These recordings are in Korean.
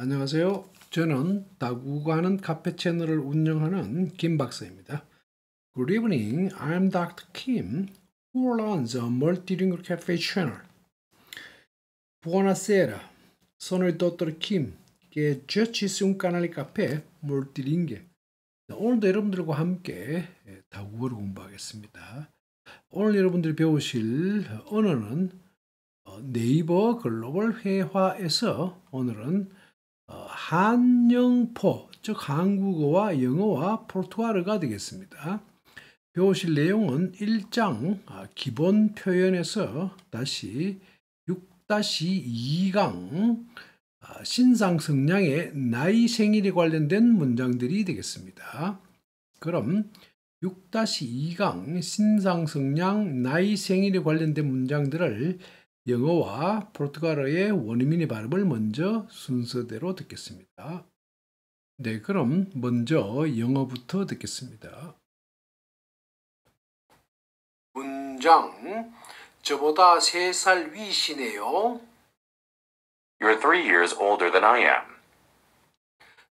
안녕하세요. 저는 다국하는 카페 채널을 운영하는 김 박사입니다. Good evening. I'm Dr. Kim, who runs a multilingual cafe channel. Buonasera. Sono il dottor Kim, che gestisce un canale caffè multilingue. 오늘도 여러분들과 함께 다국어를 공부하겠습니다. 오늘 여러분들이 배우실 언어는 네이버 글로벌 회화에서 오늘은 어, 한영포 즉 한국어와 영어와 포르투갈어가 되겠습니다. 배우실 내용은 1장 아, 기본 표현에서 다시 6-2강 아, 신상성량의 나이 생일에 관련된 문장들이 되겠습니다. 그럼 6-2강 신상성량 나이 생일에 관련된 문장들을 영어와 포르투갈어의 원어민의 발음을 먼저 순서대로 듣겠습니다. 네, 그럼 먼저 영어부터 듣겠습니다. 문장 저보다 3살 위시네요 You're three years older than I am.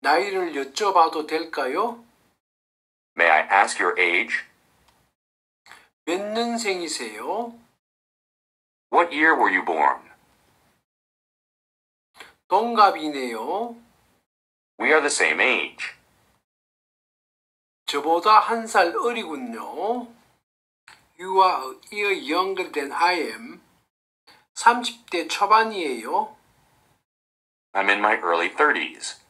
나이를 여쭤봐도 될까요? May I ask your age? 몇 년생이세요? What year were you born? 동갑이네요. We are the same age. 저보다 한 살 어리군요. You are a year younger than I am. 30대 초반이에요. I'm in my early 30s.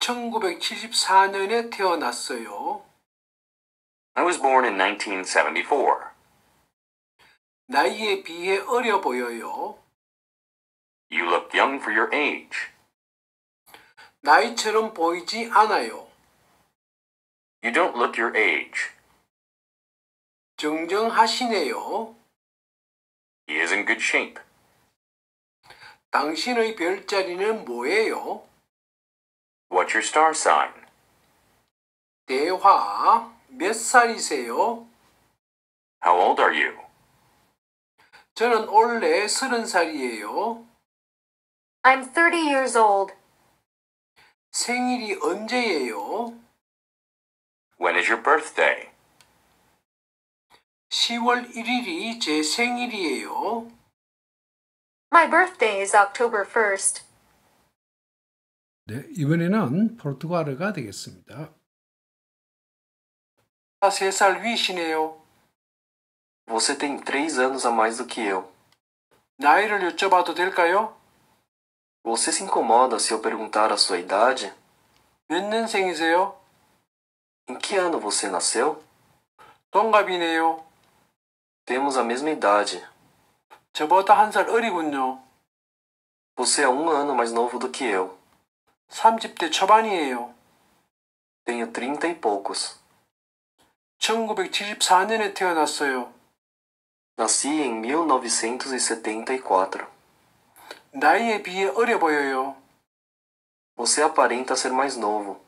1974년에 태어났어요. I was born in 1974. 나이에 비해 어려 보여요. You look young for your age. 나이처럼 보이지 않아요. You don't look your age. 정정하시네요. He is in good shape. 당신의 별자리는 뭐예요? What's your star sign? 대화 몇 살이세요? How old are you? 저는 올해 서른 살이에요. I'm 30 years old. 생일이 언제예요? When is your birthday? 10월 1일이 제 생일이에요. My birthday is October 1st. 네, 이번에는 포르투갈어가 되겠습니다. 3살 위시네요. Você tem três anos a mais do que eu. Você se incomoda se eu perguntar a sua idade? Em que ano você nasceu? 동갑이네요. Temos a mesma idade. 저보다 한 살 어리군요. Você é um ano mais novo do que eu. 대 초반이에요. Tenho trinta e poucos. 1974년에 태어났어요. Nasci em 1974. Daiye bie eure boyoyo. Você aparenta ser mais novo.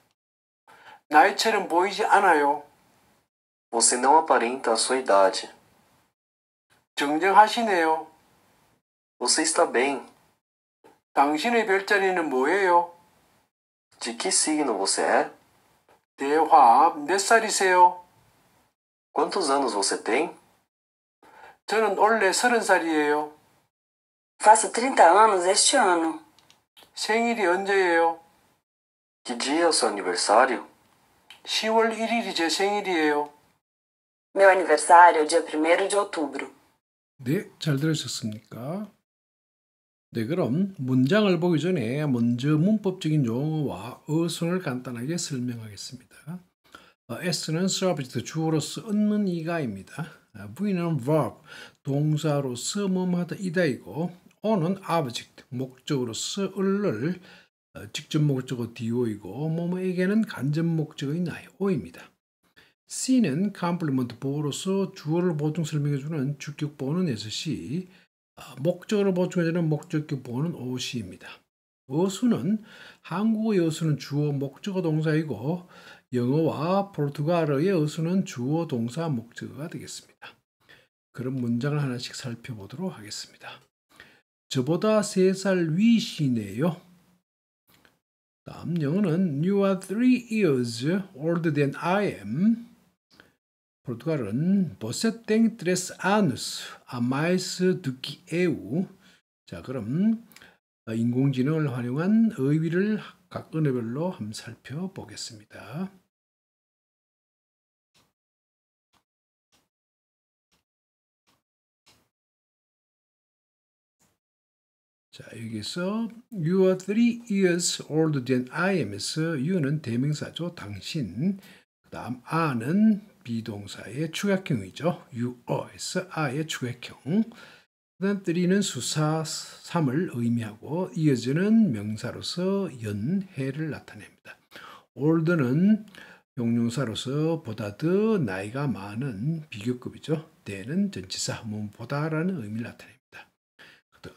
Nae cheureun boiji anayo. Você não aparenta a sua idade. Jeongjeonghasineyo. Né, você está bem. Dangjineun byeoljareuneun moyeyo? De que signo você é? De hwa, mesarise Quantos anos você tem? 저는 올해 서른 살이에요. Faço 30 anos este ano. 생일이 언제예요? Que dia é o seu aniversário? 10월 1일이 제 생일이에요. Meu aniversário é dia 1 de outubro. 네, 잘 들으셨습니까? 네, 그럼 문장을 보기 전에 먼저 문법적인 용어와 어순을 간단하게 설명하겠습니다. 어, s는 subject 주어로서 는 이가입니다. 부인은 verb, 동사로서 뭐뭐다 이다이고 o는 object, 목적으로서 을을 어, 직접 목적어 do이고 뭐뭐에게는 간접 목적인 o입니다. c는 complement 보로서 주어를 보충 설명해주는 주격 보는 s 어, 목적어를 보충해주는 목적격 보는 oc입니다. 어수는 한국어 어수는 주어 목적어 동사이고 영어와 포르투갈어의 어수는 주어 동사 목적어가 되겠습니다. 그럼 문장을 하나씩 살펴보도록 하겠습니다. 저보다 3살 위시네요. 다음 영어는 You are three years older than I am. 포르투갈은 Você tem tres anos a mais do que eu. 자 그럼 인공지능을 활용한 의미를 각 언어별로 한번 살펴보겠습니다. 자, 여기서 you are three years older than I am. 에서 you는 대명사죠. 당신. 그 다음 are는 비동사의 축약형이죠. you are에서 are의 축약형. 그 다음 3는 수사 3을 의미하고 years는 명사로서 연, 해를 나타냅니다. older는 용용사로서 보다 더 나이가 많은 비교급이죠. 대는 전치사, 몸보다라는 의미를 나타냅니다.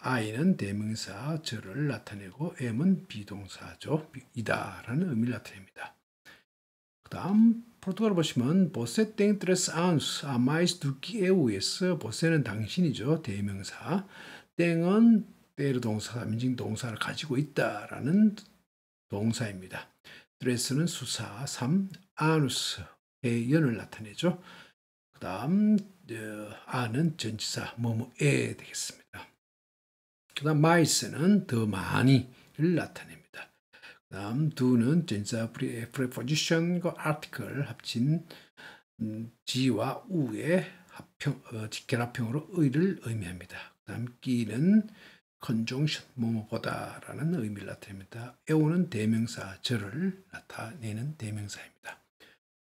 I는 대명사 저를 나타내고 M은 비동사죠. 이다라는 의미를 나타냅니다. 그 다음 포르투갈 보시면 보세 땡 트레스 아운스 아마이스 두키에우에스 보세는 당신이죠. 대명사 땡은 때르 동사 민증 동사를 가지고 있다라는 동사입니다. 드레스는 수사 3 아누스 의연을 나타내죠. 그 다음 어, 아는 전치사 뭐뭐에 되겠습니다. 그 다음 마이스는 더 많이를 나타냅니다. 그 다음 d 는 전자 p r e p o 과 a r t 합친 g와 음, u의 합평, 어, 결합형으로 의를 의미합니다. 그 다음 끼는 c o n 뭐뭐보다 라는 의미를 나타냅니다. 에오는 대명사, 저를 나타내는 대명사입니다.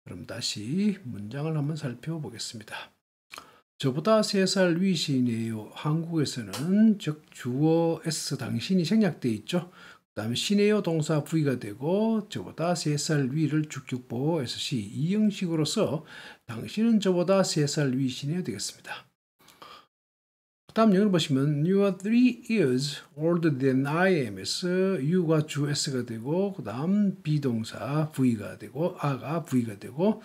그럼 다시 문장을 한번 살펴보겠습니다. 저보다 세 살 위시네요. 한국에서는 즉 주어 s 당신이 생략돼 있죠. 그 다음에 시네요 동사 V가 되고 저보다 3살 위를 쭉쭉 보호해서 시이 형식으로서 당신은 저보다 3살 위시네요 되겠습니다. 다음 여기 보시면 you are three years older than I am s you가 주 s가 되고 그 다음 비동사 V가 되고 아가 V가 되고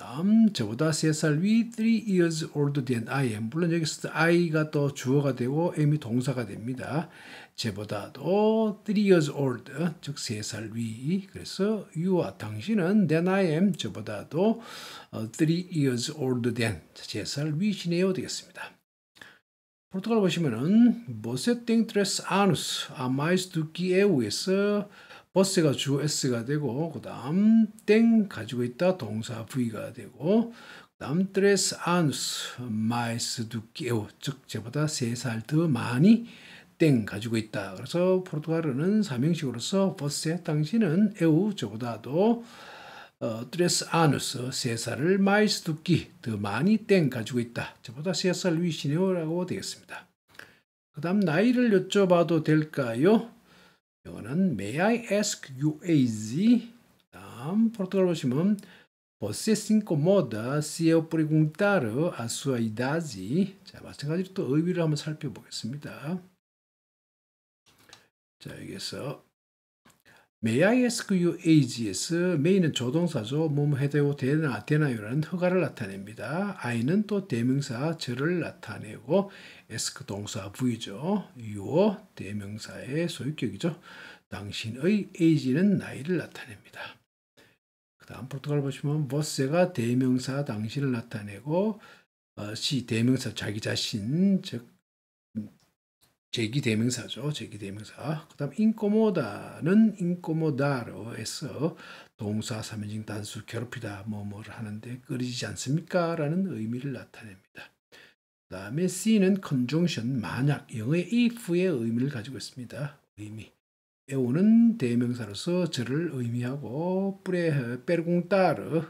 음, 저보다 세 살 위, 3 years older than I am. 물론 여기서 I가 또 주어가 되고 am이 동사가 됩니다. 제보다도 3 years old, 즉 세 살 위. 그래서 you a 당신은 than I am, 저보다도 3 어, years older than, 세 살 위시네요 되겠습니다. 포르투갈 보시면은 모세 땡트레스 아누스 아마이스 두키 에우에서 버스가 주 S가 되고 그 다음 땡 가지고 있다 동사 V가 되고 그 다음 드레스 안 años más 즉 제보다 세 살 더 많이 땡 가지고 있다. 그래서 포르투갈어는 사명식으로서 버스에 당신은 에우 저보다도 드레스 안 s a 세 살을 마이스 두끼 더 많이 땡 가지고 있다. 저보다 세 살 위시네요라고 되겠습니다. 그 다음 나이를 여쭤봐도 될까요? 이거는 may I ask you is 다음 포르투갈 보시면 Você se incomoda se eu perguntar a sua idade? 자, 마찬가지로 또 의미를 한번 살펴보겠습니다. 자, 여기서 May I ask you ages? may는 조동사죠. 뭐뭐 해도 되나, 되나요라는 허가를 나타냅니다. I는 또 대명사 저를 나타내고 ask 동사 V죠. your 대명사의 소유격이죠. 당신의 age는 나이를 나타냅니다. 그 다음 포르투갈 보시면 버스가 대명사 당신을 나타내고 어, 시 대명사 자기 자신 즉 제기대명사죠. 제기대명사. 그 다음 인꼬모다는인꼬모다로 해서 동사, 삼인칭, 단수, 괴롭히다, 뭐뭐를 하는데 끊이지 않습니까? 라는 의미를 나타냅니다. 그 다음에 C는 conjunction, 만약, 영어의 if의 의미를 가지고 있습니다. 의미. 에오는 대명사로서 저를 의미하고 뿌레 빼르공따르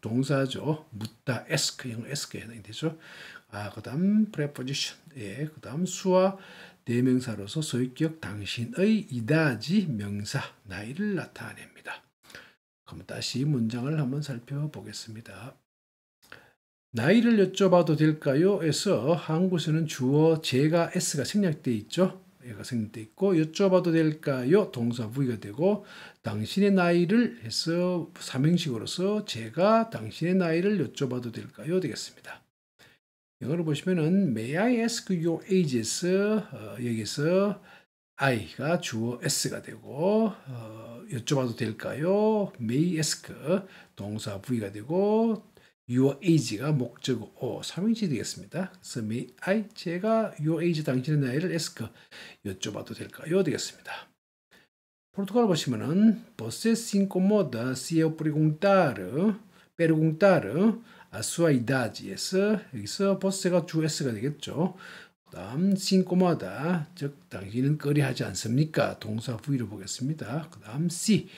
동사죠. 묻다, 에스크, 영어 에스크에 해당이 되죠. 아, 그 다음 preposition, 예, 그 다음 수와 대명사로서 소유격 당신의 이다지 명사 나이를 나타냅니다. 그럼 다시 문장을 한번 살펴보겠습니다. 나이를 여쭤봐도 될까요? 에서 한국에서는 주어 제가 s가 생략돼 있죠. 얘가 생략돼 있고 여쭤봐도 될까요? 동사 부가 되고 당신의 나이를 해서 삼형식으로서 제가 당신의 나이를 여쭤봐도 될까요? 되겠습니다. 영어로 보시면은 May I ask your ages? 어, 여기서 I가 주어 S가 되고 어, 여쭤봐도 될까요? May ask 동사 V가 되고 your age가 목적어 O 삼행시 되겠습니다. 그래서 may I 제가 your age 당신의 나이를 ask 여쭤봐도 될까요? 되겠습니다. 포르투갈 보시면은 p o s e s i n c o moda se eu perguntar perguntar a sua idade. S, 여기서 버스가 주 S가 되겠죠. 그 다음 c i n c 즉 당신은 꺼리하지 않습니까? 동사 V로 보겠습니다. 그 다음 C,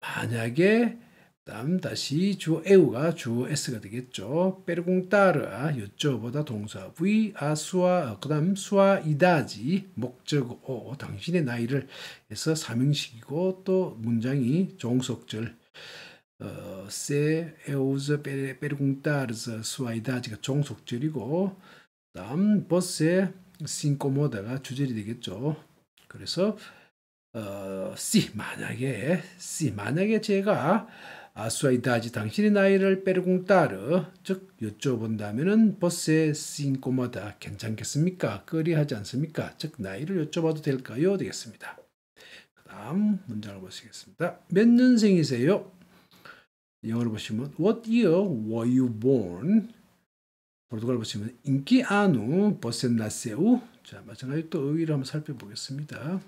만약에 다음 다시 주어 에우가 주어 s가 되겠죠. 페르공따르아 여쭤보다 동사 v 아수아 어, 그다음 수아이다지 목적 어 당신의 나이를 해서 삼형식이고 또 문장이 종속절 어, se os perguntar sua ida가 종속절이고 다음 você se incomoda가 주절이 되겠죠. 그래서 어, si 만약에 si 만약에 제가 sua 아, idade 당신의 나이를 perguntar 즉 여쭤본다면은 você se incomoda 괜찮겠습니까? 꺼리하지 않습니까? 즉 나이를 여쭤봐도 될까요? 되겠습니다. 그 다음 문장을 보시겠습니다. 몇 년생이세요? 영어로 보시면 What year were you born? 포르투갈 보시면 인기 아누 버센 나세우 자 마찬가지 또 의의를 한번 살펴보겠습니다.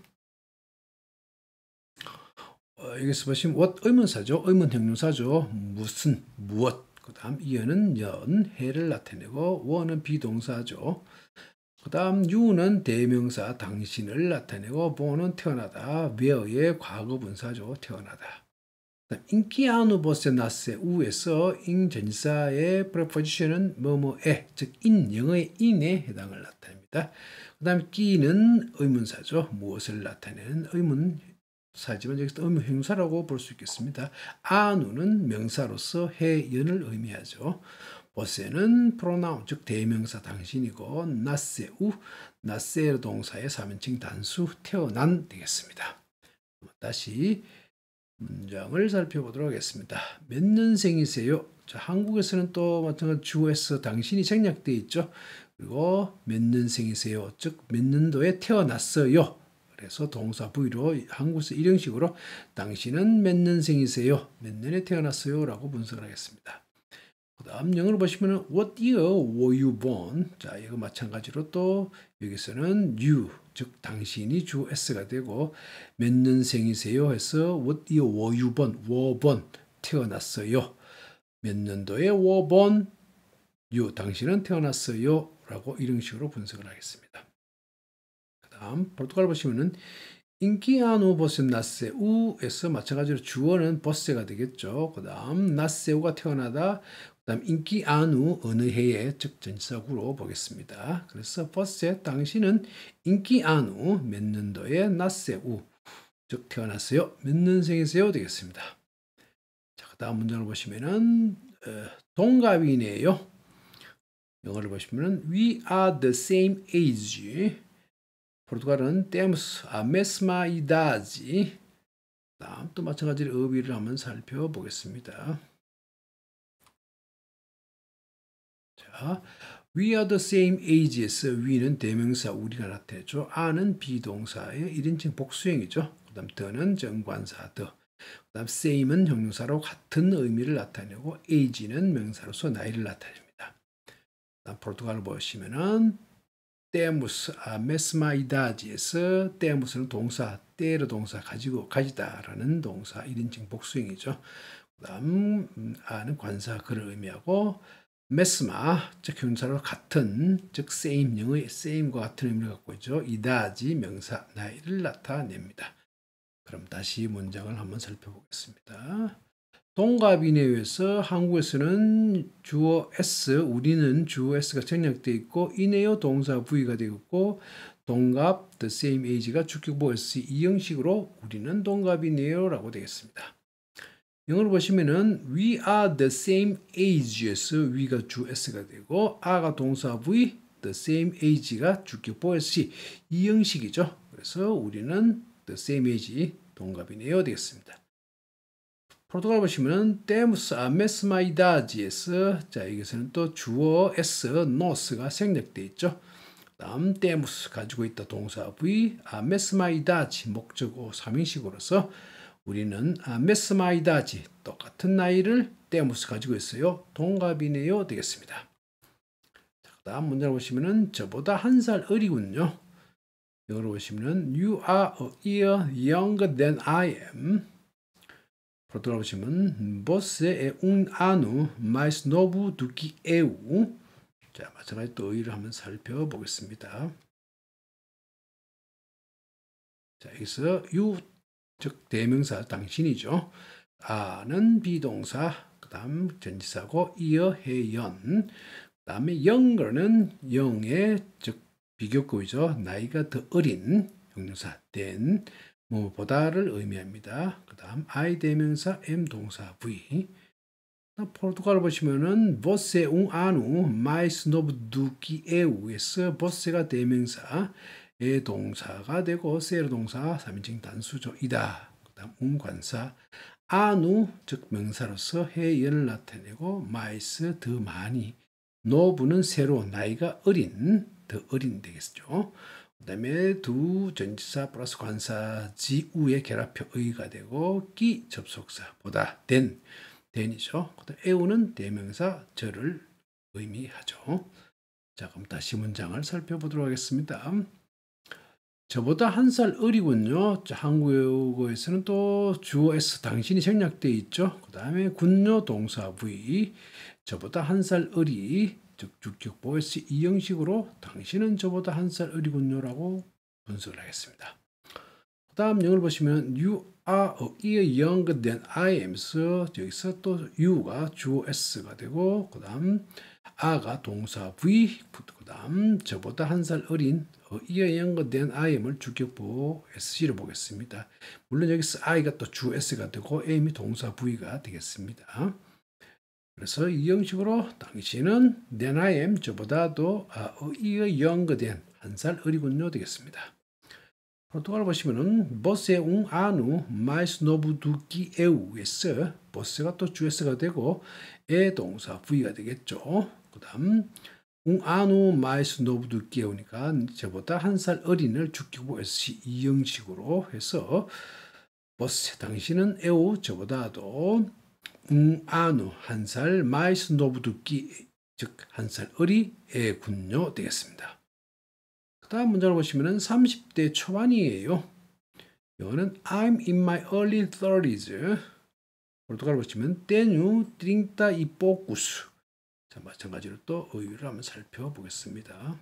어, 여기서 보시면 what 의문사죠. 의문 형용사죠. 무슨 무엇 그 다음 이어는 연 해를 나타내고 원은 비동사죠. 그 다음 유는 대명사 당신을 나타내고 보는 태어나다 where의 과거분사죠. 태어나다 인기아 e a n 의 나스의 우에서 i 전사의 preposition은 뭐뭐에 즉인 n 영어의 인에 해당을 나타냅니다. 그다음 끼는 의문사죠. 무엇을 나타내는 의문사지만 여기서 의문형사라고 볼 수 있겠습니다. 아누는 명사로서 해연을 의미하죠. 버세는 pronoun 즉 대명사 당신이고 나세 우 나세 동사의 3인칭 단수 태어난 되겠습니다. 다시 문장을 살펴보도록 하겠습니다. 몇 년생이세요? 자, 한국에서는 또 마찬가지 주어에서 당신이 생략돼 있죠. 그리고 몇 년생이세요? 즉 몇 년도에 태어났어요. 그래서 동사 부위로 한국에서 이런 식으로 당신은 몇 년생이세요? 몇 년에 태어났어요? 라고 분석을 하겠습니다. 그 다음 영어로 보시면 What year were you born? 자 이거 마찬가지로 또 여기서는 you 즉 당신이 주 S가 되고 몇 년생이세요 해서 이 워유번 워번 태어났어요. 몇 년도에 워번 유 당신은 태어났어요 라고 이런 식으로 분석을 하겠습니다. 그 다음 포르투갈 보시면은 인기아노 보스 나세우에서 마찬가지로 주어는 버스가 되겠죠. 그 다음 나세우가 태어나다 다음 인기 안후 어느 해에 즉 전석으로 보겠습니다. 그래서 버셋 스 당신은 인기 안후 몇 년도에 나세우즉 태어났어요. 몇 년생이세요? 되겠습니다. 자, 그 다음 문장을 보시면은 어, 동갑이네요. 영어를 보시면은 We are the same age. 포르투갈은 temos a mesma idade. 다음 또 마찬가지로 어휘를 한번 살펴보겠습니다. 있습니다. We are the same age에서 we는 대명사 우리가 나타냈죠. are는 비동사의 1인칭 복수형이죠. 그 다음 the는 정관사 the. 그 다음 same은 형용사로 같은 의미를 나타내고 age는 명사로서 나이를 나타냅니다. 그 다음 포르투갈을 보시면은 때무스, 아, 메스마이다지에서 때무스는 동사, 때로 동사 가지고 가지다라는 동사 1인칭 복수형이죠. 그 다음 아는 음, 관사 그를 의미하고 메스마 즉형사로 같은 즉세임 m 의세임과 같은 의미를 갖고 있죠. 이다지 명사 나이를 나타냅니다. 그럼 다시 문장을 한번 살펴보겠습니다. 동갑인에 의해서 한국에서는 주어 s, 우리는 주어 s가 전략되어 있고 인에요 동사 v가 되어 고 동갑 the same age가 주격보 s 이 형식으로 우리는 동갑이네요 라고 되겠습니다. 영어로 보시면은 we are the same ages we가 주 s가 되고 are가 동사 v the same age가 주격보 였 s 이 형식이죠. 그래서 우리는 the same age 동갑이네요 되겠습니다. 포르투갈 보시면은 데무스 아메스마이다지에스 자 여기서는 또 주어 s 노스가 생략돼 있죠. 다음 데무스 가지고 있다 동사 v 아메스마이다지 목적어 삼인식으로서 우리는 아, 메스마이다지 똑같은 나이를 떼어모스 가지고 있어요. 동갑이네요. 되겠습니다. 그 다음 문제를 보시면 저보다 한 살 어리군요. 여기로 보시면 You are a year younger than I am. 포르투갈 보시면 Você é um ano mais novo do que eu. 자, 마찬가지 또 의의를 한번 살펴보겠습니다. 자, 여기서 you 즉 대명사 당신이죠. 아는 비동사, 그 다음 전치사고 이어 해연, 그 다음에 younger 영의 즉 비교급이죠. 나이가 더 어린 형용사 된 뭐보다를 의미합니다. 그 다음 I 대명사 M 동사 V 포르투갈 보시면은 você um ano mais novo do que eu 에서 voce가 대명사 의 예 동사가 되고 셀 동사 3인칭 단수조이다. 그다음 음관사 아누 즉 명사로서 해연을 나타내고 마이스 더 많이 노부는 새로 나이가 어린 더 어린 되겠죠. 그 다음에 두 전치사 플러스 관사 지우의 결합표 의가 되고 기 접속사보다 된 된이죠. 그다음 에우는 대명사 저를 의미하죠. 자 그럼 다시 문장을 살펴보도록 하겠습니다. 저보다 한 살 어리군요. 한국어에서는 또 주어 s 당신이 생략돼 있죠. 그 다음에 군요 동사 v 저보다 한 살 어리 즉 주격보 s 이 형식으로 당신은 저보다 한 살 어리군요라고 분석을 하겠습니다. 그 다음 영어 보시면 you are a year younger than I am. s 여기서 또 u 가 주어 s가 되고 그 다음 a가 동사 v 그 다음 저보다 한 살 어린 어, 이에 연관된 IM을 주격보 SC로 보겠습니다. 물론 여기서 I가 또주 S가 되고 M이 동사 부위가 되겠습니다. 그래서 이 형식으로 당신은 낸 IM 저보다도 아, 어, 이에 연거된한 살 어리군요 되겠습니다. 포르투갈 보시면은 보세 웅 아누 마이스 노부 두기 에우에스 보세가또 주에스가 되고 에 동사 부위가 되겠죠. 그 다음 웅아누 마이스 노부두 깨우니까 저보다 한 살 어린을 죽이고 SC 이형식으로 해서 버스 당신은 에오 저보다도 웅아누 한 살 마이스 노부두끼 즉 한 살 어리에군요 되겠습니다. 그 다음 문장을 보시면 은 30대 초반이에요. 이거는 I'm in my early 30s 포르투갈로 보시면 tenho 30 e poucos 자, 마찬가지로 또 의미를 한번 살펴보겠습니다.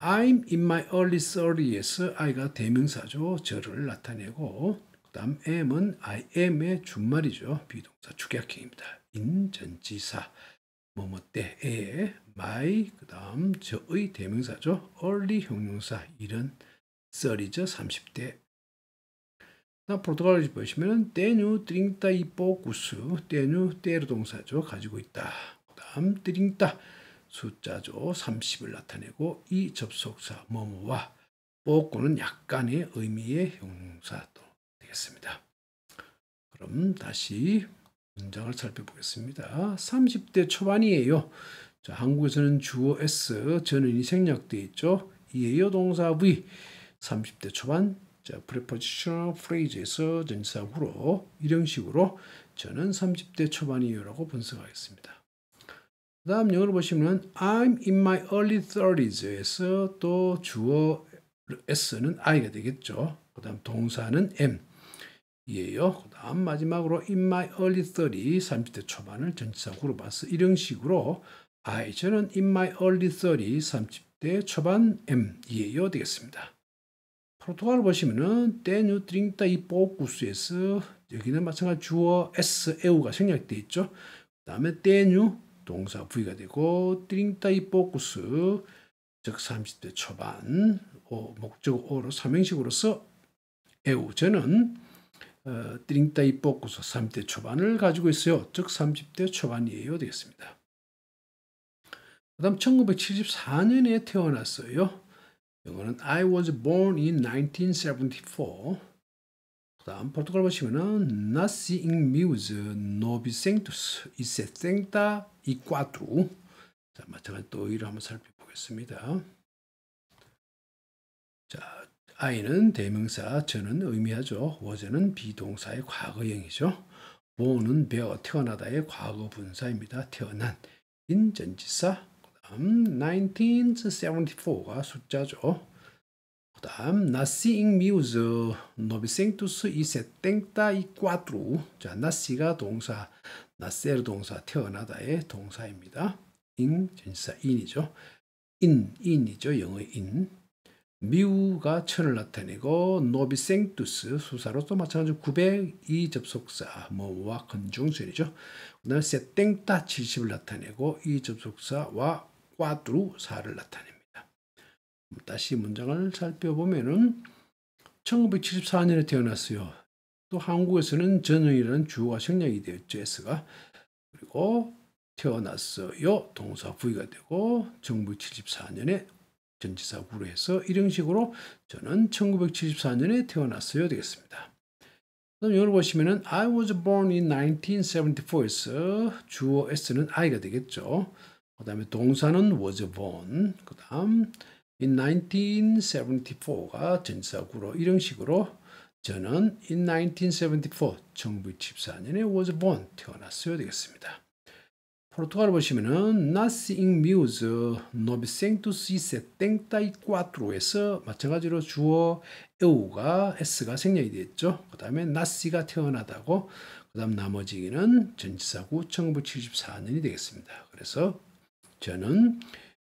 I'm in my early 30s. I가 대명사죠. 저를 나타내고 그 다음 am은 I am의 준말이죠. 비동사 축약형입니다. in 전치사 뭐뭐 때에 my 그 다음 저의 대명사죠. early 형용사 이런 30죠. 30대 나 포르투갈어 보시면은 뉴 드링타 이포쿠스 때뉴 때르 동사죠. 가지고 있다. 삼드링다 숫자조 30을 나타내고 이 접속사 뭐뭐와 뽀꾸는 약간의 의미의 형사도 되겠습니다. 그럼 다시 문장을 살펴보겠습니다. 30대 초반이에요. 자, 한국에서는 주어 s, 전인이 생략돼 있죠. 이에요 동사 v. 30대 초반 자, prepositional phrase에서 전사 후로 이런 식으로 저는 30대 초반이요라고 분석하겠습니다. 그 다음 영어로 보시면 I'm in my early 30s에서 또 주어 s는 i가 되겠죠. 그 다음 동사는 m 이에요. 그 다음 마지막으로 in my early 30, 30대 초반을 전치사 구로봤어 이런 식으로 I, 저는 in my early 30, 30대 초반 m 이에요 되겠습니다. 포르투갈 보시면은 때뉴 드링다 이 포쿠스에서 여기는 마찬가지 주어 s, e 우가 생략되어 있죠. 그 다음에 Then you 동사 부위가 되고 띵따이 포커스 즉 30대 초반 오, 목적 어로 삼행식으로서 에우 저는 어, 띵따이 포커스 30대 초반을 가지고 있어요. 즉 30대 초반이에요 되겠습니다. 그 다음 1974년에 태어났어요. 이거는 I was born in 1974 다음 포르투갈 보시면은 Nasci em Muse 974 자, 마찬가지 또 이를 한번 살펴보겠습니다. 자, I는 대명사, 저는 의미하죠. 워즈는 비동사의 과거형이죠. 모는 베어 태어나다의 과거 분사입니다. 태어난 인 전지사. 그다음 1974가 숫자죠. 그 다음 나 o 잉 h i n g mews 974 자, nothing가 동사, 나셀 동사, 태어나다의 동사입니다. i 전치사 i 이죠 in, 이죠 영어 in. 가 철을 나타내고 노비생투스 수사로서 마찬가지로 902 접속사 뭐와 건중순이죠. 그다음 세땡따 70을 나타내고 이 접속사와 꽈뚜루 4를 나타냅니다. 다시 문장을 살펴보면은 1974년에 태어났어요. 또 한국에서는 전응이라는 주어가 생략이 되었죠. S가. 그리고 태어났어요. 동사 V가 되고 1974년에 전치사 구로 해서 이런 식으로 저는 1974년에 태어났어요 되겠습니다. 그럼 여기 보시면은 I was born in 1974에서 주어 S는 I가 되겠죠. 그 다음에 동사는 was born. 그 다음 in 1974가 전사구로 이런 식으로 저는 in 1974 1974년에 was born 태어났어요 되겠습니다. 포르투갈 보시면은 nothing meus nob sanctus isse tentai quattro에서 마찬가지로 주어 eu가 s가 생략이 됐죠. 그 다음에 nas가 태어나다고 그 다음 나머지는 전치사구 1974년이 되겠습니다. 그래서 저는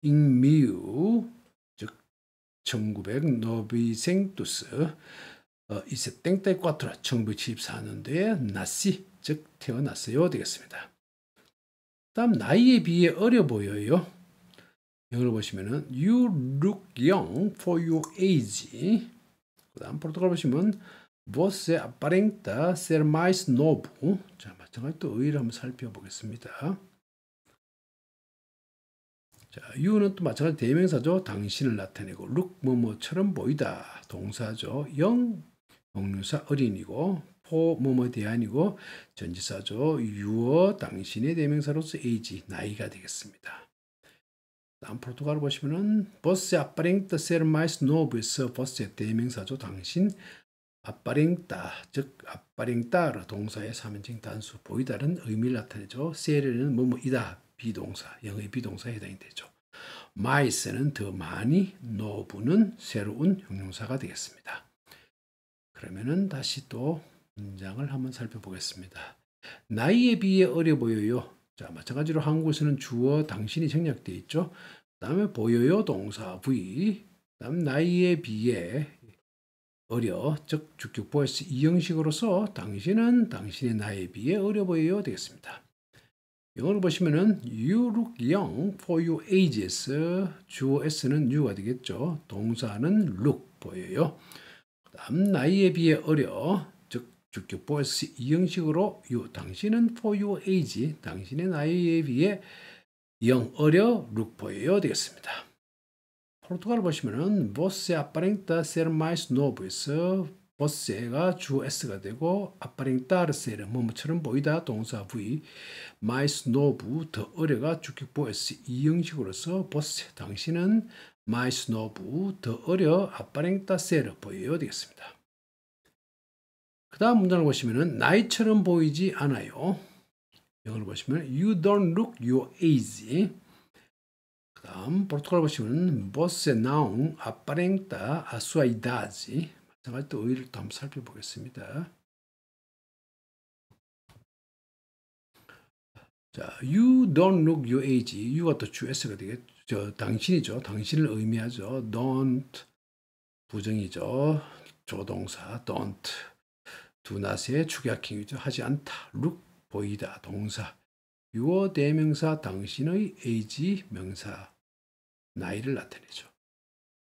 in meu 1900 노비생투스 어, 이세 땡땡과트라 1974년도에 나시 즉 태어났어요 되겠습니다. 다음 나이에 비해 어려 보여요. 영어로 보시면은 you look young for your age. 그다음 포르투갈 보시면 você aparenta ser mais novo. 자 마찬가지 또 의를 한번 살펴보겠습니다. 자, y u 는또 마찬가지 대명사죠. 당신을 나타내고 룩 o o 뭐뭐처럼 보이다. 동사죠. 영 명류사 어린이고 포 뭐뭐 대안이고 전지사죠. 유어 당신의 대명사로서 age 나이가 되겠습니다. 다음 포르투갈 보시면은 버스 의 아빠랭타 세르마이스 노브에서 버스의 대명사죠. 당신 아빠랭따 즉 아빠랭따로 동사의 3인칭 단수 보이다는 의미를 나타내죠. 세르는 뭐뭐이다 비동사, 영어의 비동사에 해당이 되죠. 마이스는 더 많이, 노부는 새로운 형용사가 되겠습니다. 그러면은 다시 또 문장을 한번 살펴보겠습니다. 나이에 비해 어려 보여요. 자, 마찬가지로 한국에서는 주어 당신이 생략되어 있죠. 그 다음에 보여요 동사 V 다음 나이에 비해 어려 즉 주격 보이스 이 형식으로서 당신은 당신의 나이에 비해 어려 보여요 되겠습니다. 영어로 보시면은 you look young for your ages. 주어 s는 new가 되겠죠. 동사는 look 보여요. 다음 나이에 비해 어려 즉 주격보 s 이형식으로 you 당신은 for your age 당신의 나이에 비해 영 어려 look 보여요 되겠습니다. 포르투갈 보시면은 você aparenta ser mais novo. 버스해가 주 s가 되고 아빠링 따르세는 뭐뭐처럼 보이다 동사 v 마이스 노브 더 어려가 주격보 s 이 형식으로서 버스 당신은 마이스 노브 더 어려 아빠링 따세를 보여야 되겠습니다. 그 다음 문장을 보시면은 나이처럼 보이지 않아요. 영어를 보시면 you don't look your age 그 다음 포르투갈 보시면 버스의 나 o 아빠랭따 a 수 e 이다지 생활 또 의의를 또 한번 살펴보겠습니다. 자, you don't look your age. you가 또 주S가 되겠죠. 당신이죠. 당신을 의미하죠. don't 부정이죠. 조동사 don't do n 축약형이죠. 하지 않다. look 보이다 동사 유어 대명사 당신의 age 명사 나이를 나타내죠.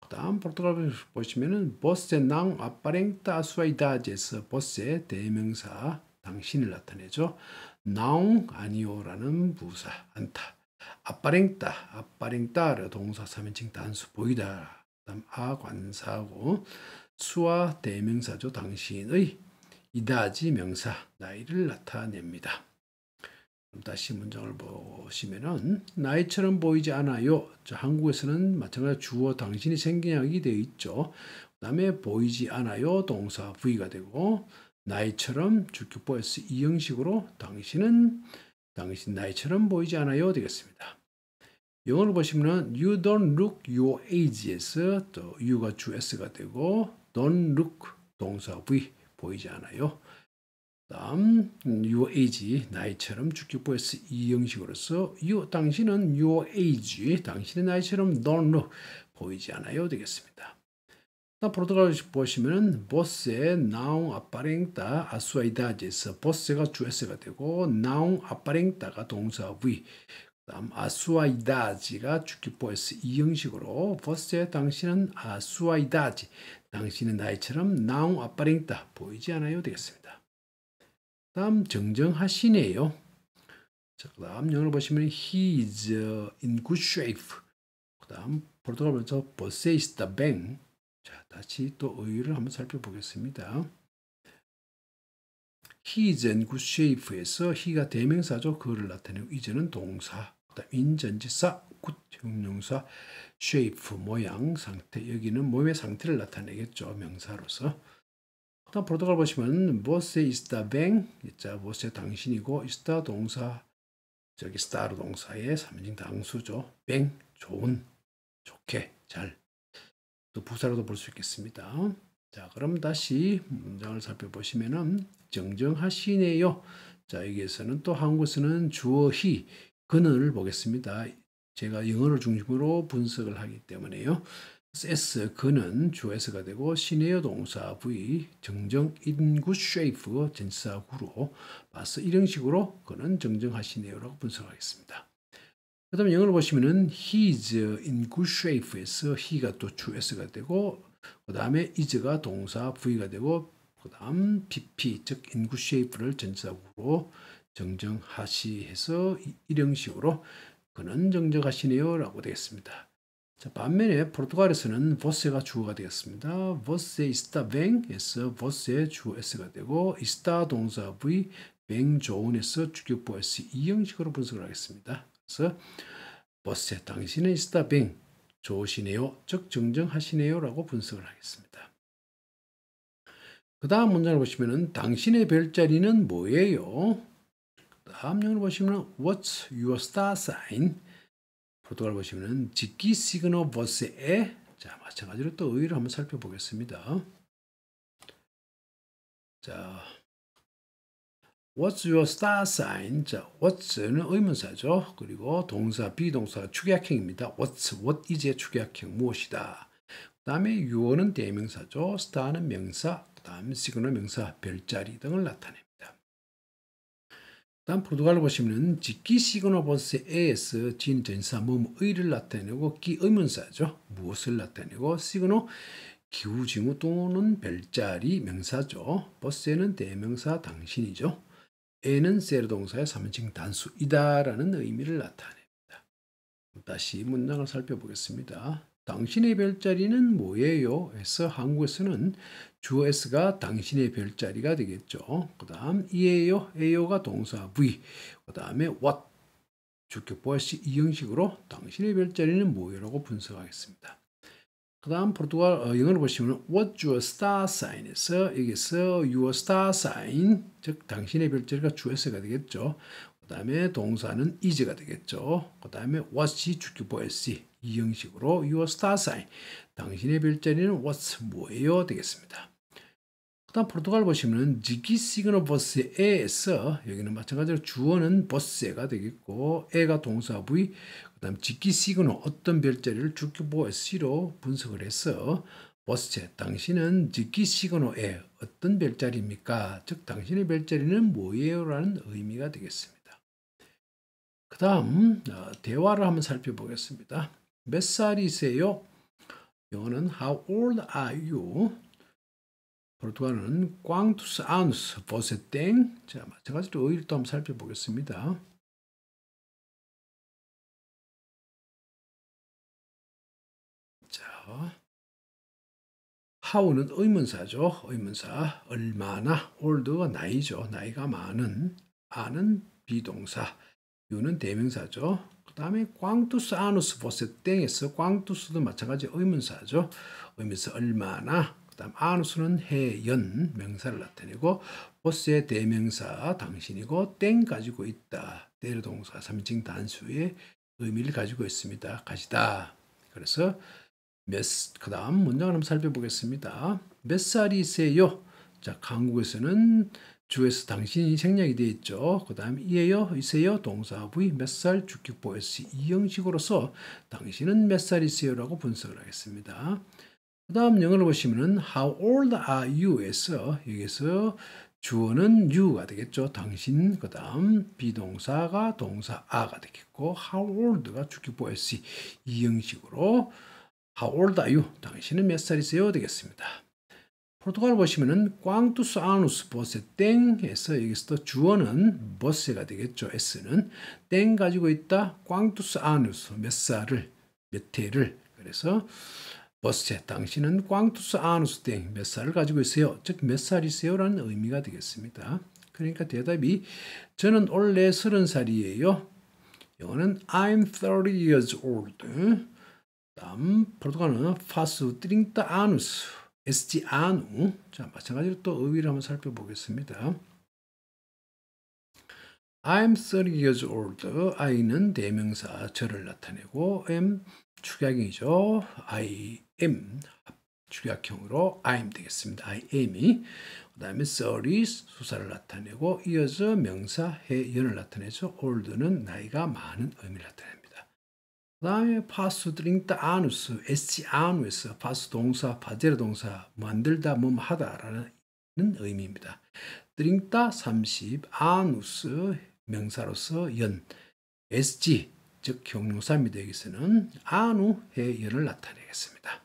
다음 포르투갈어 보시면은 보세낭 아파렌타 수아이다제스 보세 대명사 당신을 나타내죠. 나 아니오라는 부사 안타 아빠랭따 아빠랭따를 동사 3인칭 단수 보이다 다음 아 관사고 수와 대명사죠 당신의 이다지 명사 나이를 나타냅니다 다시 문장을 보시면은 나이처럼 보이지 않아요. 한국에서는 마찬가지로 주어 당신이 생긴형이 되어 있죠. 그 다음에 보이지 않아요 동사 부가 되고 나이처럼 주격보에이 형식으로 당신은 당신 나이처럼 보이지 않아요 되겠습니다. 영어로 보시면 you don't look your ages 또 you가 주 s가 되고 don't look 동사 v 보이지 않아요. 다음 your age 나이처럼 주격보에서이 형식으로서 you 당신은 your age 당신의 나이처럼 don't look 보이지 않아요 되겠습니다. 나 포르투갈 보시면은 보스의 noun a p a r e n t 에서 보스가 주어가 되고 noun a p 가 동사 v 다음 아수아이다지가 주기포에서 이 형식으로 보스 당신은 아수아이다지 당신의 나이처럼 나온 아빠링다 보이지 않아요 되겠습니다. 다음 정정하시네요. 자, 그 다음 영어로 보시면 he is uh, in good shape. 그 다음 포르투갈 번서 p o s s e s t h b a n 자, 다시 또 어휘를 한번 살펴보겠습니다. he is in good shape에서 he가 대명사죠. 그를 나타내고 이제는 동사. 그다음 인전지사, good 형용사, shape 모양, 상태. 여기는 몸의 상태를 나타내겠죠. 명사로서. 자, 그러니까 포르투갈 보시면 보세 이스타 뱅, 자, 보세 당신이고 이스타 동사 저기 스타르 동사의 삼인칭 당수죠. 뱅 좋은 좋게 잘또 부사로도 볼 수 있겠습니다. 자, 그럼 다시 문장을 살펴보시면은 정정하시네요. 자, 여기에서는 또 한국에서는 주어 히 그는 보겠습니다. 제가 영어를 중심으로 분석을 하기 때문에요. s 그는 주에서가 되고 시네어 동사 v 정정 인구 쉐이프 전사 구로 바스 이런 식으로 그는 정정하시네요라고 분석하겠습니다. 그 다음 영어로 보시면은 his in good shape에서 he가 또 주에서가 되고 그 다음에 is가 동사 v가 되고 그 다음 bp 즉 in good shape를 전사구로 정정하시해서 이런 식으로 그는 정정하시네요 라고 되겠습니다. 자, 반면에 포르투갈에서는 voce가 주어가 되었습니다. voce está bem에서 voce 주어 s가 되고 está 동사 v, bem 좋은에서 주격부 s 이 형식으로 분석을 하겠습니다. 그래서 voce 당신은 está bem 좋으시네요. 즉 정정하시네요라고 분석을 하겠습니다. 그 다음 문장을 보시면은 당신의 별자리는 뭐예요? 그 다음 영을 보시면 what's your star sign? 포토를 보시면은 직기 시그너 버스에 자 마찬가지로 또 의의를 한번 살펴보겠습니다. 자 What's your star sign? 자, what's는 의문사죠. 그리고 동사, 비동사 축약형입니다. What's, what is의 축약형, 무엇이다. 그 다음에 유어는 대명사죠. star는 명사, 그 다음에 시그널 명사, 별자리 등을 나타냅니다. 다음 포르투갈어 보시면은 짓기 시그너 버스 AS 진 전사 몸 의를 나타내고 기 의문사죠. 무엇을 나타내고 시그너 기후징후 또는 별자리 명사죠. 버스에는 대명사 당신이죠. 에는 세르 동사의 3인칭 단수이다라는 의미를 나타냅니다. 다시 문장을 살펴보겠습니다. 당신의 별자리는 뭐예요? 에서 한국에서는 주어 S가 당신의 별자리가 되겠죠. 그 다음 이에요. 에요가 동사 V. 그 다음에 what. 주격보아시 이 형식으로 당신의 별자리는 뭐예요라고 분석하겠습니다. 그 다음 포르투갈 어, 영어로 보시면 What your star sign 에서 여기서 your star sign 즉 당신의 별자리가 주에서가 되겠죠. 그 다음에 동사는 is가 되겠죠. 그 다음에 what이 주기보 s 이 형식으로 your star sign 당신의 별자리는 what's 뭐예요 되겠습니다. 그 다음 포르투갈 보시면 지기 시그널 버스 에에서 여기는 마찬가지로 주어는 버스가 되겠고 에가 동사 부위 그 다음 지기 시그널 어떤 별자리를 주기보 s로 분석을 해서 버스체 당신은 지기 시그널의 어떤 별자리입니까? 즉 당신의 별자리는 뭐예요? 라는 의미가 되겠습니다. 그 다음 어, 대화를 한번 살펴보겠습니다. 몇 살이세요? 영어는 How old are you? 포르투갈어 Quantos anos você tem? 자, 마찬가지로 의일도 한번 살펴보겠습니다. 자, how는 의문사죠. 의문사, 얼마나, old가 나이죠. 나이가 많은, 아는 비동사. 유는 대명사죠. 그 다음에 꽝투스 아누스 보세 땡에서 꽝투스도 마찬가지 의문사죠. 의문사 얼마나 그다음 아누스는 해 연 명사를 나타내고 보세 대명사 당신이고 땡 가지고 있다. 대르 동사 3인칭 단수의 의미를 가지고 있습니다. 가시다. 그래서 몇 그다음 문장을 한번 살펴보겠습니다. 몇 살이세요? 자, 한국에서는 주에서 당신이 생략이 되어 있죠. 그 다음에 이에요, 이세요, 동사부위몇 살, 주격보 s 이 형식으로서 당신은 몇 살이세요라고 분석을 하겠습니다. 그 다음 영어를 보시면은 How old are you?에서 여기서 주어는 you가 되겠죠. 당신, 그 다음 비동사가 동사 아가 되겠고 How old가 주격보 s 이 형식으로 How old are you? 당신은 몇 살이세요? 되겠습니다. 포르투갈 보시면은 꽝투스 아누스 보세 땡에서 여기서 주어는 보세가 되겠죠. S는 땡 가지고 있다. 꽝투스 아누스 몇 살을 몇 해를 그래서 보세 당신은 꽝투스 아누스 땡 몇 살을 가지고 있어요. 즉 몇 살이세요라는 의미가 되겠습니다. 그러니까 대답이 저는 올해 서른 살이에요. 영어는 I'm 30 years old. 다음 포르투갈은 파스 트링타 아누스 s 스티아누 자, 마찬가지로 또의미를 한번 살펴보겠습니다. I'm 30 years old. I는 대명사 저를 나타내고 am 축약형이죠. I am 축약형으로 I'm 되겠습니다. I am이 그 다음에 30 수사를 나타내고 이어서 명사 해연을 나타내죠. old는 나이가 많은 의미를 나타냅니다. 그 다음에 파수 드링따 아누스 에시 스 아누스 파수 동사 파제르 동사 만들다 몸 하다라는 의미입니다. 드링따30 아누스 명사로서 연에스 g 즉 경로사 미대기에서는 아누 해연을 나타내겠습니다.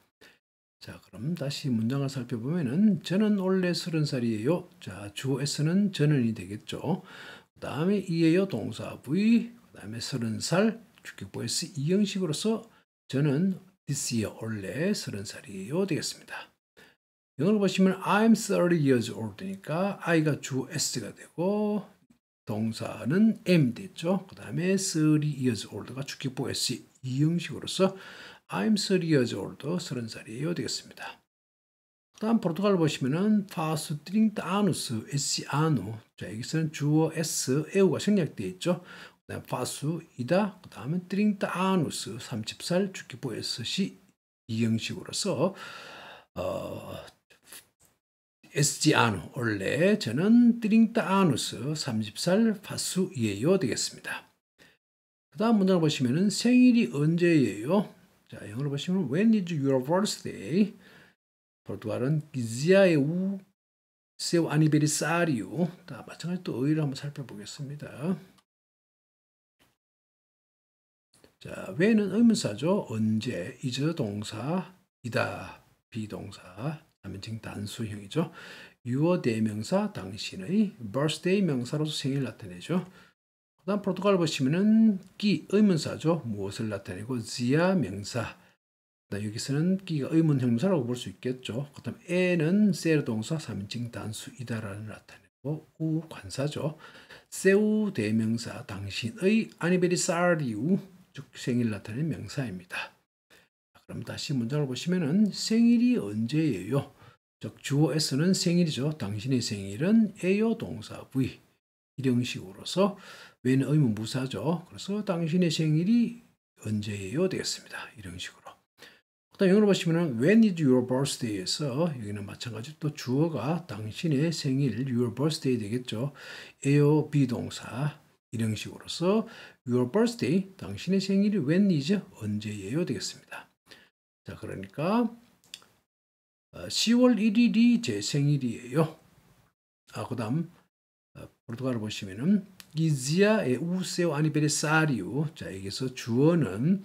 자 그럼 다시 문장을 살펴보면은 저는 원래 서른 살이에요. 자 주어 서는 전원이 되겠죠. 그 다음에 이에요 동사 부 V 그 다음에 서른 살 주격보이스 이 형식으로서 저는 this year 올해 30살이에요 되겠습니다. 영어로 보시면 I'm 30 years old니까 I가 주 S가 되고 동사는 M 됐죠. 그 다음에 30 years old가 주격보 S 이 형식으로서 I'm 30 years old, 30살이에요 되겠습니다. 그 다음 포르투갈 보시면은 fast drink anus, s anu 자 여기서는 주어 s, 에우가 생략되어 있죠. 파수이다. 그 다음에 트린타누스 30살 주키보에스시 이형식으로서 어, 에스아누 원래 저는 드링타아누스 30살 파수예요 되겠습니다. 그 다음 문장을 보시면은 생일이 언제예요? 자 영어로 보시면 When is your birthday? 포르투갈은 기지아의 우 세우 아니베리사리오 다 마찬가지 또의 의를 한번 살펴보겠습니다. 자, 왜는 의문사죠. 언제, 이즈 동사, 이다, 비동사, 남인 단수형이죠. 6월 대명사 당신의 birthday 명사로서 생일 나타내죠. 그 다음 포르투갈 보시면은 끼 의문사죠. 무엇을 나타내고 지아 명사 여기서는 끼가 의문 형용사라고 볼 수 있겠죠. 그 다음 에는 세르 동사 3인칭 단수이다라는 나타내고 우 관사죠. 세우 대명사 당신의 아니베리사리우 즉 생일 나타낸 명사입니다. 그럼 다시 문장을 보시면은 생일이 언제예요? 즉 주어 s는 생일이죠. 당신의 생일은 에요 동사 v 일형식으로서 왜는 의무 무사죠. 그래서 당신의 생일이 언제예요 되겠습니다. 이런 식으로. 그다음 영어로 보시면은 When is your birthday에서 여기는 마찬가지로 또 주어가 당신의 생일 your birthday 되겠죠. 에요 비동사 이런 식으로서 your birthday 당신의 생일이 when이죠? 언제예요? 되겠습니다. 자 그러니까 10월 어, 1일이 제 생일이에요. 아, 그 다음 어, 포르투갈을 보시면은 이지아의 우세오 아니베리사리오 자 여기서 주어는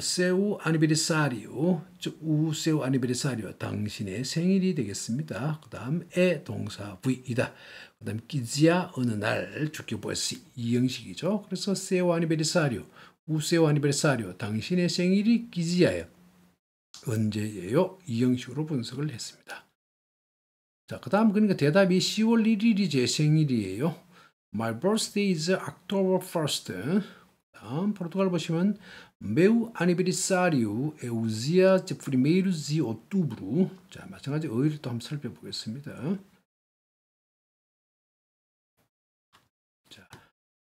세우 어, 아니베리사리오, s a r i o u seu a n 당신의 생일이 되겠습니다. 그다음 에 동사 v이다. 그다음 기지야 어느 날 주격 보스 이 형식이죠. 그래서 seu aniversario, u seu a 당신의 생일이 기지야예요. 언제예요? 이 형식으로 분석을 했습니다. 자, 그다음 그러니까 대답이 10월 1일이 제 생일이에요. My birthday is October 1st. 다음 포르투갈 보시면 Meu aniversário é o dia de 1 de outubro. 자, 마찬가지 어휘를 또 한번 살펴보겠습니다. 자,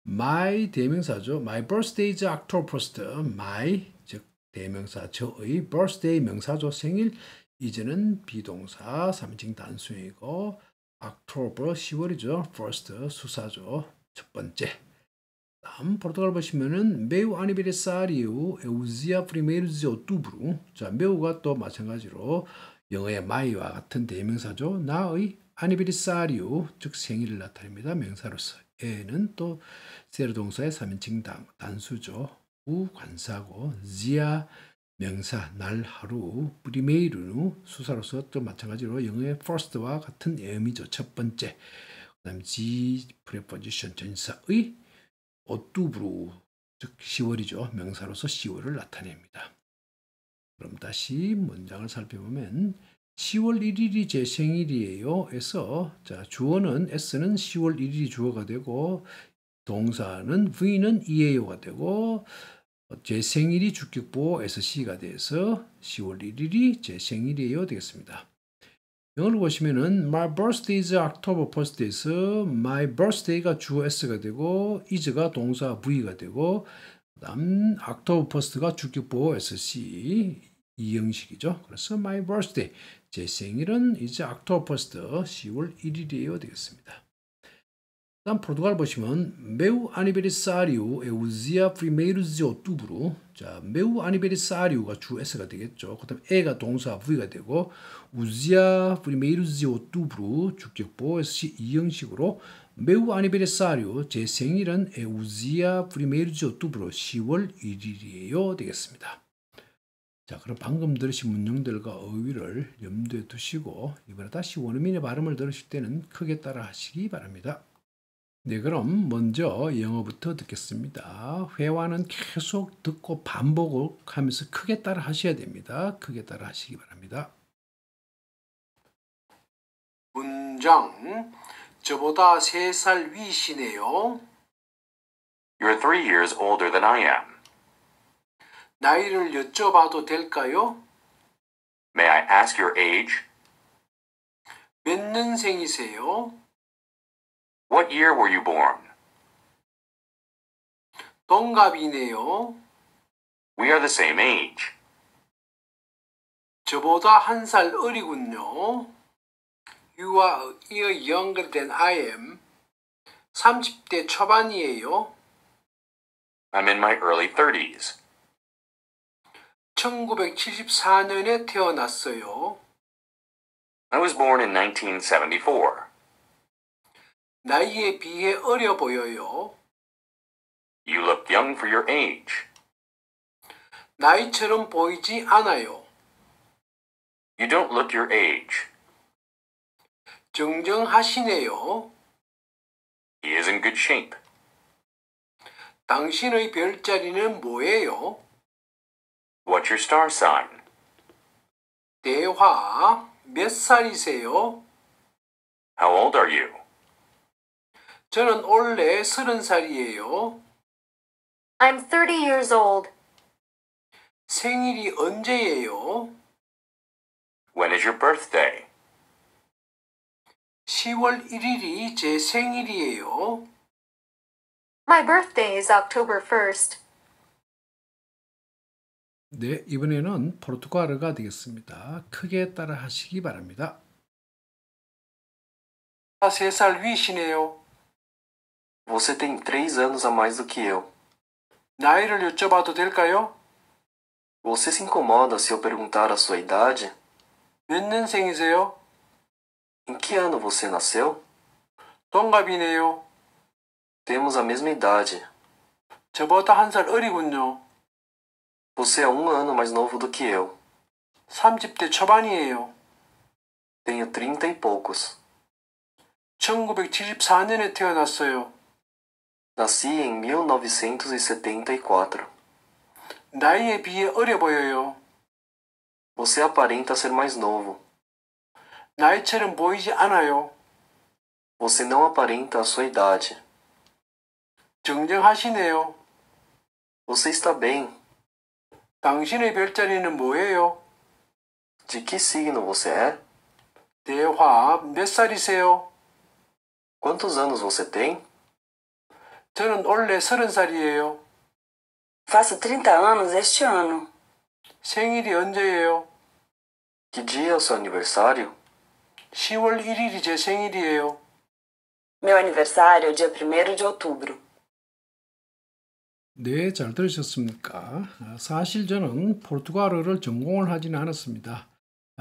my 대명사죠. My birthday is October 1st. My 즉 대명사 저의 birthday 명사죠. 생일 이제는 비동사 3인칭 단수이고 October 10월이죠. First 수사죠. 첫 번째. 다음 포르투갈 보시면은 매우 아니베르사리우 에우지아 프리메이르즈 오뚜브루 자 매우가 또 마찬가지로 영어의 마이와 같은 대명사죠. 나의 아니베리사리우즉 생일을 나타냅니다. 명사로서 에는 또 세르 동사의 3인칭 단수죠. 우 관사고 지아 명사 날 하루 프리메이르 수사로서 또 마찬가지로 영어의 f 스트와 같은 의미죠. 첫 번째 그다음 지 프레포지션 전사의 어뚜브루즉 10월이죠. 명사로서 10월을 나타냅니다. 그럼 다시 문장을 살펴보면 10월 1일이 제 생일이에요. 에서 자 주어는 s는 10월 1일이 주어가 되고 동사는 v는 이에요가 되고 제 생일이 주격보에서 시가 돼서 10월 1일이 제 생일이에요 되겠습니다. 영어로 보시면은 my birthday is October first is my birthday가 주어 s가 되고 is가 동사 v가 되고 그다음 October first가 주격보호 sc 이 형식이죠. 그래서 my birthday 제 생일은 이제 October first 10월 1일이에요 되겠습니다. 다음 포르투갈 보시면 매우 아니베리사리오 에우지아 프리메이르지오 뚜브루 자 매우 아니베리사리오가 주 s가 되겠죠. 그다음 에가 동사 v가 되고 우지아 프리메이르즈 오뚜브루 주격보 역시 이 형식으로 매우 아니베르사리제 생일은 우지아 프리메이르즈 오뚜브루 10월 1일이에요 되겠습니다. 자 그럼 방금 들으신 문형들과 어휘를 염두에 두시고 이번에 다시 원어민의 발음을 들으실 때는 크게 따라 하시기 바랍니다. 네 그럼 먼저 영어부터 듣겠습니다. 회화는 계속 듣고 반복하면서 크게 따라 하셔야 됩니다. 크게 따라 하시기 바랍니다. 문장 저보다 3살 위시네요. You're three years older than I am. 나이를 여쭤봐도 될까요? May I ask your age? 몇 년생이세요? What year were you born? 동갑이네요. We are the same age. 저보다 한 살 어리군요. You are a year younger than I am. 30대 초반이에요. I'm in my early 30s. 1974년에 태어났어요. I was born in 1974. 나이에 비해 어려 보여요. You look young for your age. 나이처럼 보이지 않아요. You don't look your age. 정정하시네요. He is in good shape. 당신의 별자리는 뭐예요? What's your star sign? 대화, 몇 살이세요? How old are you? 저는 올해 서른 살이에요. I'm 30 years old. 생일이 언제예요? When is your birthday? 10월 1일이 제 생일이에요. My birthday is October 1st. 네, 이번에는 포르투갈어가 되겠습니다. 크게 따라 하시기 바랍니다. 3살 위시네요. Você tem 3 anos a mais do que eu. 나이를 여쭤봐도 될까요? Você se incomoda se eu perguntar a sua idade? 몇 년생이세요? Em que ano você nasceu? 동갑이네요. Temos a mesma idade. Tchabota Hansar 살 Você é um ano mais novo do que eu. 30대 초반이에요. Tenho trinta e poucos. 1974년에 태어났어요. Nasci em 1974. 나이에 비해 어려 보여요. Você aparenta ser mais novo. 나이처럼 보이지 않아요. Você não aparenta a sua idade. 정정하시네요. Você está bem. 당신의 별자리는 뭐예요? De que signo você é? 대화 몇 살이세요? Quantos anos você tem? 저는 원래 서른 살이에요. Faço 30 anos este ano. 생일이 언제예요? Que dia é o seu aniversário? 10월 1일이 제 생일이에요. Meu aniversário dia 1 de outubro. 네, 잘 들으셨습니까? 사실 저는 포르투갈어를 전공을 하지는 않았습니다.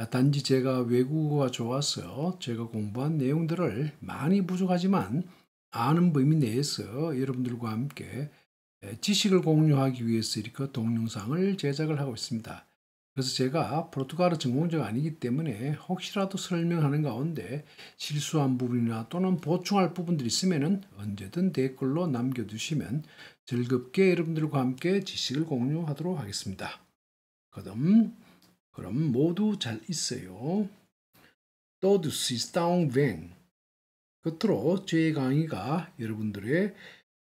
단지 제가 외국어가 좋아서 제가 공부한 내용들을 많이 부족하지만 아는 범위 내에서 여러분들과 함께 지식을 공유하기 위해서 이렇게 동영상을 제작을 하고 있습니다. 그래서 제가 포르투갈어 전공자가 아니기 때문에 혹시라도 설명하는 가운데 실수한 부분이나 또는 보충할 부분들이 있으면 언제든 댓글로 남겨주시면 즐겁게 여러분들과 함께 지식을 공유하도록 하겠습니다. 그럼, 그럼 모두 잘 있어요. Todos e s t 끝으로 제 강의가 여러분들의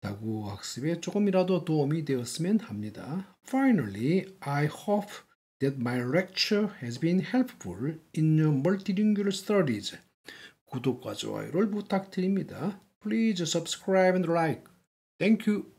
다국어 학습에 조금이라도 도움이 되었으면 합니다. Finally, I hope that my lecture has been helpful in your multilingual studies. 구독과 좋아요를 부탁드립니다. Please subscribe and like. Thank you.